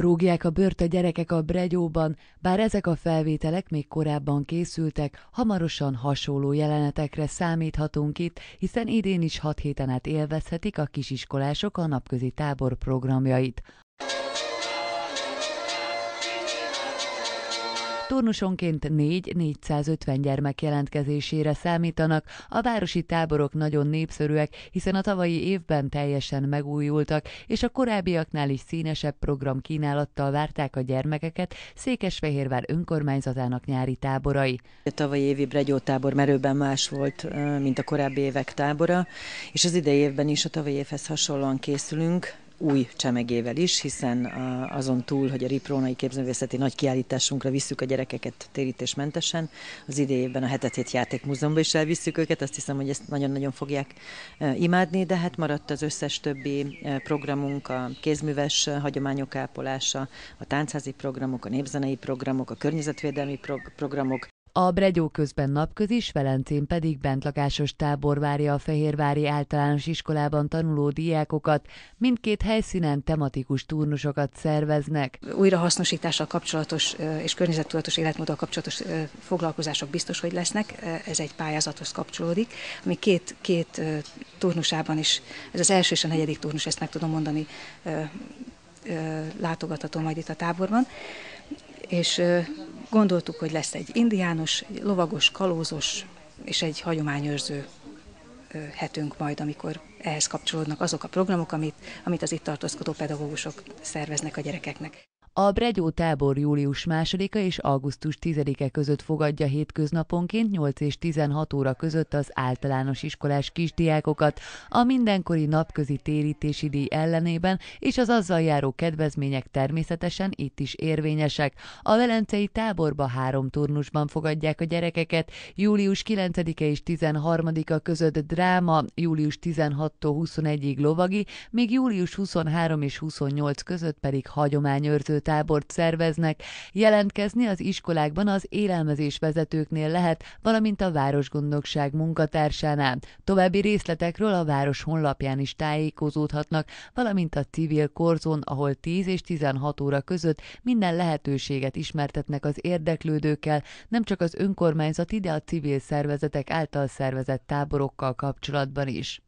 Rúgják a bört a gyerekek a bregyóban, bár ezek a felvételek még korábban készültek, hamarosan hasonló jelenetekre számíthatunk itt, hiszen idén is hat héten át élvezhetik a kisiskolások a napközi tábor programjait. Turnusonként 4-450 gyermek jelentkezésére számítanak, a városi táborok nagyon népszerűek, hiszen a tavalyi évben teljesen megújultak, és a korábbiaknál is színesebb program kínálattal várták a gyermekeket Székesfehérvár önkormányzatának nyári táborai. A tavalyi évi Bregyó tábor merőben más volt, mint a korábbi évek tábora, és az idei évben is a tavalyi évhez hasonlóan készülünk, új csemegével is, hiszen azon túl, hogy a Riprónai Képzőművészeti Nagy Kiállításunkra visszük a gyerekeket térítésmentesen, az idejében a hetet hét játékmúzeumban is elvisszük őket, azt hiszem, hogy ezt nagyon-nagyon fogják e, imádni, de hát maradt az összes többi e, programunk, a kézműves hagyományok ápolása, a táncházi programok, a népzenei programok, a környezetvédelmi programok, a Bregyó közben napközis, Velencén pedig bentlakásos tábor várja a Fehérvári általános iskolában tanuló diákokat, mindkét helyszínen tematikus turnusokat szerveznek. Újrahasznosítással kapcsolatos és környezettudatos életmóddal kapcsolatos foglalkozások biztos, hogy lesznek, ez egy pályázathoz kapcsolódik, ami két, két turnusában is, ez az első és a negyedik turnus, ezt meg tudom mondani, látogatható majd itt a táborban, és Gondoltuk, hogy lesz egy indiános, egy lovagos, kalózos és egy hagyományőrző hetünk majd, amikor ehhez kapcsolódnak azok a programok, amit, amit az itt tartózkodó pedagógusok szerveznek a gyerekeknek. A Bregyó tábor július 2-a és augusztus 10-e között fogadja hétköznaponként 8 és 16 óra között az általános iskolás kisdiákokat a mindenkori napközi térítési díj ellenében és az azzal járó kedvezmények természetesen itt is érvényesek. A Velencei táborba három turnusban fogadják a gyerekeket, július 9-e és 13-a között dráma, július 16 21-ig lovagi, még július 23 és 28 között pedig hagyományőrző tábort szerveznek. Jelentkezni az iskolákban az élelmezés vezetőknél lehet, valamint a Városgondnokság munkatársánál. További részletekről a város honlapján is tájékozódhatnak, valamint a civil korzon, ahol 10 és 16 óra között minden lehetőséget ismertetnek az érdeklődőkkel, nem csak az önkormányzati, de a civil szervezetek által szervezett táborokkal kapcsolatban is.